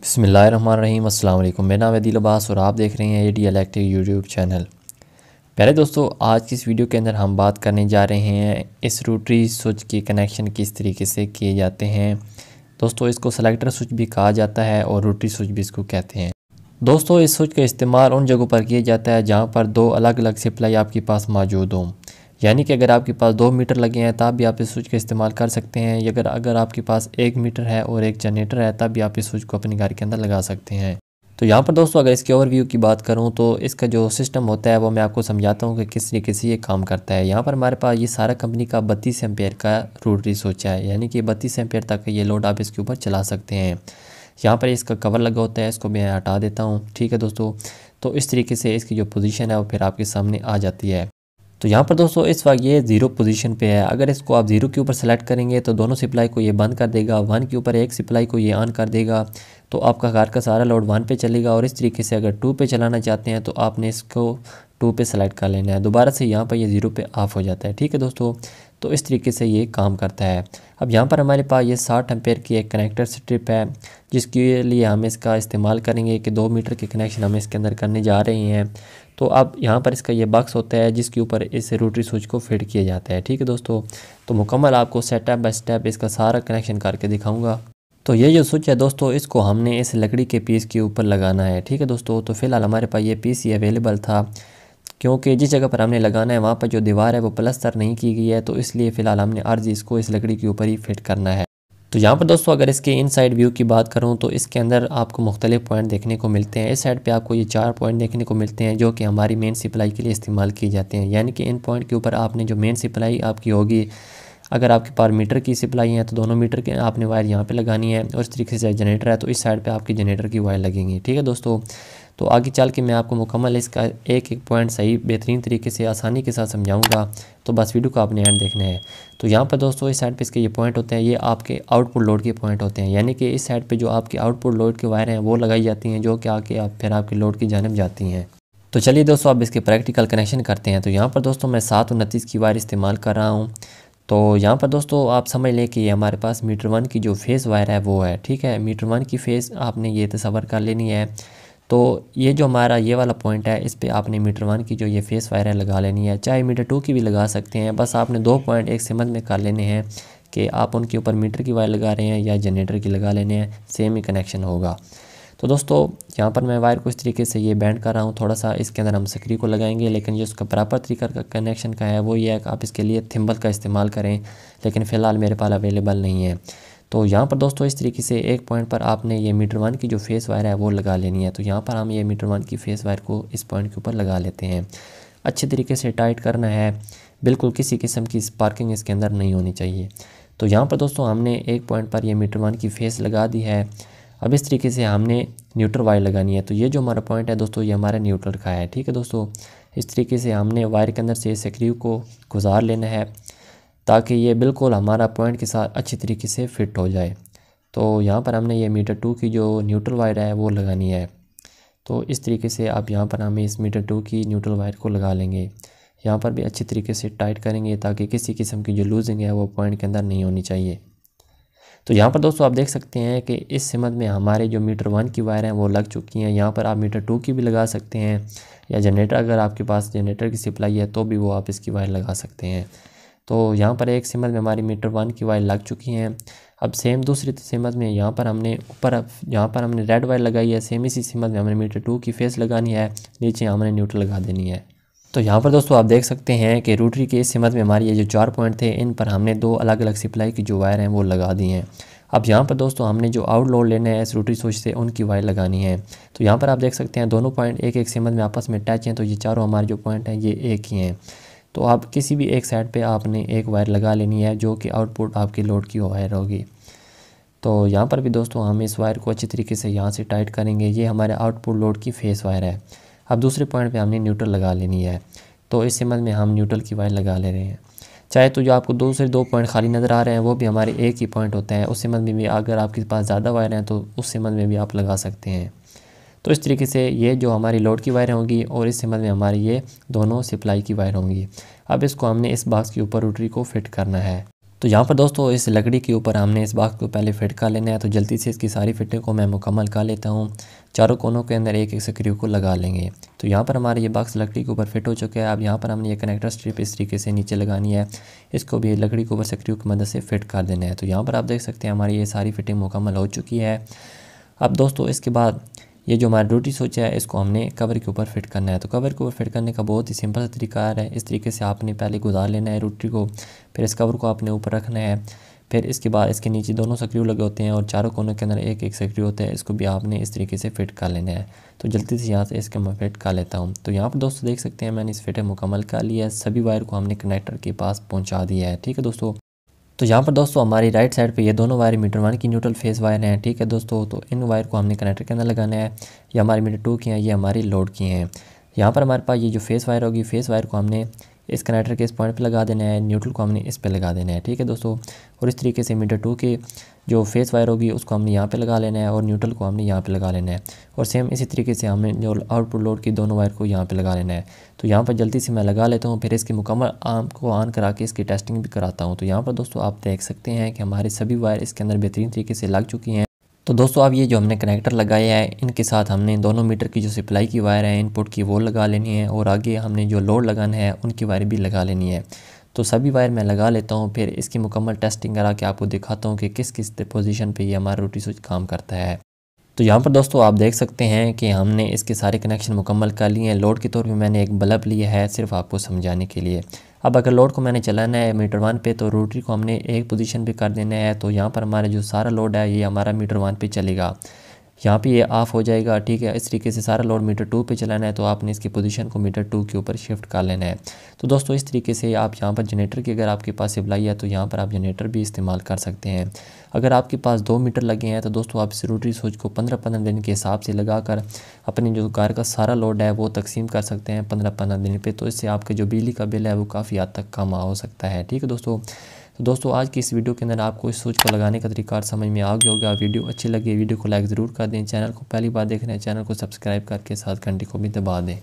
बसमिल अल्लाम मेरा नाम अदील अब्बास और आप देख रहे हैं A D electric YouTube channel पहले दोस्तों आज की इस वीडियो के अंदर हम बात करने जा रहे हैं इस रूटरी स्विच के कनेक्शन किस तरीके से किए जाते हैं दोस्तों इसको सेलेक्टर स्विच भी कहा जाता है और रूटरी स्विच भी इसको कहते हैं दोस्तों इस स्विच का इस्तेमाल उन जगहों पर किया जाता है जहाँ पर दो अलग अलग सप्लाई आपके पास मौजूद हों यानी कि अगर आपके पास दो मीटर लगे हैं तब भी आप इस स्विच का इस्तेमाल कर सकते हैं अगर अगर आपके पास एक मीटर है और एक जनरेटर है तब भी आप इस स्विच को अपनी गाड़ी के अंदर लगा सकते हैं तो यहाँ पर दोस्तों अगर इसके ओवरव्यू की बात करूँ तो इसका जो सिस्टम होता है वो मैं आपको समझाता हूँ कि किस तरीके से ये काम करता है यहाँ पर हमारे पास ये सारा कंपनी का बत्तीस एम्पेयर का रोटरी सोचा है यानी कि बत्तीस एम्पेयर तक ये लोड आप इसके ऊपर चला सकते हैं यहाँ पर इसका कवर लगा होता है इसको मैं हटा देता हूँ ठीक है दोस्तों तो इस तरीके से इसकी जो पोजीशन है वो फिर आपके सामने आ जाती है तो यहाँ पर दोस्तों इस वक्त ये जीरो पोजीशन पे है अगर इसको आप जीरो के ऊपर सेलेक्ट करेंगे तो दोनों सप्लाई को ये बंद कर देगा वन के ऊपर एक सप्लाई को ये ऑन कर देगा तो आपका कार का सारा लोड वन पे चलेगा और इस तरीके से अगर टू पे चलाना चाहते हैं तो आपने इसको टू पे सेलेक्ट कर लेना है दोबारा से यहाँ पर ये ज़ीरो पे ऑफ हो जाता है ठीक है दोस्तों तो इस तरीके से ये काम करता है अब यहाँ पर हमारे पास ये साठ एम्पेयर की एक कनेक्टर स्ट्रिप है जिसके लिए हम इसका इस्तेमाल करेंगे कि दो मीटर के कनेक्शन हम इसके अंदर करने जा रहे हैं तो अब यहाँ पर इसका ये बक्स होता है जिसके ऊपर इस रोटरी स्विच को फिट किया जाता है ठीक है दोस्तों तो मुकम्मल आपको स्टेप बाई स्टेप इसका सारा कनेक्शन करके दिखाऊँगा तो ये जो स्विच है दोस्तों इसको हमने इस लकड़ी के पीस के ऊपर लगाना है ठीक है दोस्तों तो फिलहाल हमारे पास ये पीस ही अवेलेबल था क्योंकि जिस जगह पर हमने लगाना है वहाँ पर जो दीवार है वो प्लस्तर नहीं की गई है तो इसलिए फ़िलहाल हमने अर्ज इसको इस लकड़ी के ऊपर ही फिट करना है तो यहाँ पर दोस्तों अगर इसके इन साइड व्यू की बात करूँ तो इसके अंदर आपको मुख्तलिफ पॉइंट देखने को मिलते हैं इस साइड पे आपको ये चार पॉइंट देखने को मिलते हैं जो कि हमारी मेन सप्लाई के लिए इस्तेमाल किए जाते हैं यानी कि इन पॉइंट के ऊपर आपने जो मेन सप्लाई आपकी होगी अगर आपके पास मीटर की सप्लाई है तो दोनों मीटर के आपने वायर यहाँ पर लगानी है और इस तरीके से जनरेटर है तो इस साइड पर आपकी जनरेटर की वायर लगेंगी ठीक है दोस्तों तो आगे चल के मैं आपको मुकम्मल इसका एक एक पॉइंट सही बेहतरीन तरीके से आसानी के साथ समझाऊंगा तो बस वीडियो को आपने एंड देखना है तो यहाँ पर दोस्तों इस साइड पे इसके ये पॉइंट होते हैं ये आपके आउटपुट लोड के पॉइंट होते हैं यानी कि इस साइड पे जो आपके आउटपुट लोड के वायर हैं वो लगाई जाती हैं जो कि आके आप फिर आपके लोड की जानब जाती हैं तो चलिए दोस्तों आप इसके प्रैक्टिकल कनेक्शन करते हैं तो यहाँ पर दोस्तों मैं सात उनतीस की वायर इस्तेमाल कर रहा हूँ तो यहाँ पर दोस्तों आप समझ लें कि हमारे पास मीटर वन की जो फेस वायर है वो है ठीक है मीटर वन की फेस आपने ये तस्वर कर लेनी है तो ये जो हमारा ये वाला पॉइंट है इस पर आपने मीटर वन की जो ये फेस वायर है लगा लेनी है चाहे मीटर टू की भी लगा सकते हैं बस आपने दो पॉइंट एक समझ में कर लेने हैं कि आप उनके ऊपर मीटर की वायर लगा रहे हैं या जनरेटर की लगा लेने हैं सेम ही कनेक्शन होगा तो दोस्तों यहाँ पर मैं वायर को इस तरीके से ये बैंड कर रहा हूँ थोड़ा सा इसके अंदर हम सक्री को लगाएंगे लेकिन जो उसका प्रॉपर तरीका का कनेक्शन का है वो ये है कि आप इसके लिए थिम्बल का इस्तेमाल करें लेकिन फ़िलहाल मेरे पास अवेलेबल नहीं है तो यहाँ पर दोस्तों इस तरीके से एक पॉइंट पर आपने ये मीटर वन की जो फेस वायर है वो लगा लेनी है तो यहाँ पर हम ये मीटर वन की फेस वायर को इस पॉइंट के ऊपर लगा लेते हैं अच्छे तरीके से टाइट करना है बिल्कुल किसी किस्म की स्पार्किंग इसके अंदर नहीं होनी चाहिए तो यहाँ पर दोस्तों हमने एक पॉइंट पर यह मीटर वन की फेस लगा दी है अब इस तरीके से हमने न्यूट्रल वायर लगानी है तो ये जो हमारा पॉइंट है दोस्तों ये हमारा न्यूट्रल का है ठीक है दोस्तों इस तरीके से हमने वायर के अंदर से इस को गुजार लेना है ताकि ये बिल्कुल हमारा पॉइंट के साथ अच्छी तरीके से फिट हो जाए तो यहाँ पर हमने ये मीटर टू की जो न्यूट्रल वायर है वो लगानी है तो इस तरीके से आप यहाँ पर हमें इस मीटर टू की न्यूट्रल वायर को लगा लेंगे यहाँ पर भी अच्छी तरीके से टाइट करेंगे ताकि किसी किस्म की जो लूजिंग है वो पॉइंट के अंदर नहीं होनी चाहिए तो यहाँ पर दोस्तों आप देख सकते हैं कि इस सिमत में हमारे जो मीटर वन की वायर हैं वो लग चुकी हैं यहाँ पर आप मीटर टू की भी लगा सकते हैं या जनरेटर अगर आपके पास जनरेटर की सप्लाई है तो भी वो आप इसकी वायर लगा सकते हैं तो यहाँ पर एक सिमत में हमारी मीटर वन की वायर लग चुकी हैं अब सेम दूसरी सिमत में यहाँ पर हमने ऊपर यहाँ पर हमने रेड वायर लगाई है सेम इसी सिमत में हमने मीटर टू की फेस लगानी है नीचे हमने न्यूट्रल लगा देनी है तो यहाँ पर दोस्तों आप देख सकते हैं कि रूटरी की सिमत में हमारी ये जो चार पॉइंट थे इन पर हमने दो अलग अलग सप्लाई की जो वायर हैं वो लगा दी हैं अब यहाँ पर दोस्तों हमने जो आउट लोड लेने हैं इस रूटरी स्विच से उनकी वायर लगानी है तो यहाँ पर आप देख सकते हैं दोनों पॉइंट एक एक सिमत में आपस में टच हैं तो ये चारों हमारे जो पॉइंट हैं ये एक ही हैं तो आप किसी भी एक साइड पे आपने एक वायर लगा लेनी है जो कि आउटपुट आपकी लोड की वायर होगी तो यहाँ पर भी दोस्तों हम इस वायर को अच्छी तरीके से यहाँ से टाइट करेंगे ये हमारे आउटपुट लोड की फेस वायर है अब दूसरे पॉइंट पे हमने न्यूट्रल लगा लेनी है तो इस समझ में हम न्यूट्रल की वायर लगा ले रहे हैं चाहे तो जो आपको दूसरे दो, दो पॉइंट खाली नज़र आ रहे हैं वो भी हमारे एक ही पॉइंट होते हैं उस समझ में भी अगर आपके पास ज़्यादा वायर हैं तो उस समझ में भी आप लगा सकते हैं तो इस तरीके से ये जो हमारी लोड की वायर होंगी और इस समझ में हमारी ये दोनों सप्लाई की वायर होंगी अब इसको हमने इस बाक्स के ऊपर रोटरी को फिट करना है तो यहाँ पर दोस्तों इस लकड़ी के ऊपर हमने इस बाक्स को पहले फिट कर लेना है तो जल्दी से इसकी सारी फिटिंग को मैं मुकम्मल कर लेता हूँ चारों कोनों के अंदर एक एक स्क्रू को लगा लेंगे तो यहाँ पर हमारे ये बॉक्स लकड़ी के ऊपर फिट हो चुका है अब यहाँ पर हमने ये कनेक्टर स्ट्रिप इस तरीके से नीचे लगानी है इसको भी लकड़ी के ऊपर स्क्रू की मदद से फिट कर देना है तो यहाँ पर आप देख सकते हैं हमारी ये सारी फिटिंग मुकम्मल हो चुकी है अब दोस्तों इसके बाद ये जो हमारा ड्यूटी सोच है इसको हमने कवर के ऊपर फिट करना है तो कवर के ऊपर फिट करने का बहुत ही सिंपल तरीका है इस तरीके से आपने पहले गुजार लेना है रोटी को फिर इस कवर को आपने ऊपर रखना है फिर इसके बाद इसके नीचे दोनों सक्रियो लगे होते हैं और चारों कोनों के अंदर एक एक सक्रिय होता है इसको भी आपने इस तरीके से फिट कर लेना है तो जल्दी से यहाँ से इसके मैं फिट कर लेता हूँ तो यहाँ पर दोस्तों देख सकते हैं मैंने इस फिटें मुकम्मल कर लिया है सभी वायर को हमने कनेक्टर के पास पहुँचा दिया है ठीक है दोस्तों तो यहाँ पर दोस्तों हमारी राइट साइड पे ये दोनों वायर मीटर वन की न्यूट्रल फेस वायर हैं ठीक है दोस्तों तो इन वायर को हमने कनेक्टर के अंदर लगाना है ये हमारे मीटर टू की हैं ये हमारी लोड की हैं यहाँ पर हमारे पास ये जो फेस वायर होगी फेस वायर को हमने इस कनेक्टर के इस पॉइंट पे लगा देना है न्यूट्रल को हमने इस पर लगा देना है ठीक है दोस्तों और इस तरीके से मीटर टू के जो फेस वायर होगी उसको हमने यहाँ पे लगा लेना है और न्यूट्रल को हमने यहाँ पे लगा लेना है और सेम इसी तरीके से हमने जो आउटपुट लोड की दोनों वायर को यहाँ पे लगा लेना है तो यहाँ पर जल्दी से मैं लगा लेता हूँ फिर इसकी मुकम्मल आम को ऑन करा के इसकी टेस्टिंग भी कराता हूँ तो यहाँ पर दोस्तों आप देख सकते हैं कि हमारे सभी वायर इसके अंदर बेहतरीन तरीके से लग चुकी हैं तो दोस्तों आप ये जो हमने कनेक्टर लगाए हैं इनके साथ हमने दोनों मीटर की जो सप्लाई की वायर है इनपुट की वो लगा लेनी है और आगे हमने जो लोड लगाना है उनकी वायर भी लगा लेनी है तो सभी वायर मैं लगा लेता हूँ फिर इसकी मुकम्मल टेस्टिंग करा के आपको दिखाता हूँ कि किस किस पोजिशन पर यह हमारा रोटी स्विच काम करता है तो यहाँ पर दोस्तों आप देख सकते हैं कि हमने इसके सारे कनेक्शन मुकम्मल कर लिए हैं लोड के तौर पे मैंने एक बल्ब लिया है सिर्फ आपको समझाने के लिए अब अगर लोड को मैंने चलाना है मीटर वन पे तो रोटरी को हमने एक पोजीशन पे कर देना है तो यहाँ पर हमारा जो सारा लोड है ये हमारा मीटर वन पे चलेगा यहाँ पे ये ऑफ़ हो जाएगा ठीक है इस तरीके से सारा लोड मीटर टू पे चलाना है तो आपने इसकी पोजीशन को मीटर टू के ऊपर शिफ्ट कर लेना है तो दोस्तों इस तरीके से आप यहाँ पर जनरेटर की अगर आपके पास सप्लाई है तो यहाँ पर आप जनरेटर भी इस्तेमाल कर सकते हैं अगर आपके पास दो मीटर लगे हैं तो दोस्तों आप इस रोटरी स्विच को पंद्रह पंद्रह दिन के हिसाब से लगा कर अपने जो कार का सारा लोड है वो तकसीम कर सकते हैं पंद्रह पंद्रह दिन पर तो इससे आपके जो बिजली का बिल है वो काफ़ी हद तक कम हो सकता है ठीक है दोस्तों तो दोस्तों आज की इस वीडियो के अंदर आपको इस सोच को लगाने का तरीका समझ में आ गया होगा वीडियो अच्छी लगी वीडियो को लाइक ज़रूर कर दें चैनल को पहली बार देख रहे हैं चैनल को सब्सक्राइब करके साथ घंटे को भी दबा दें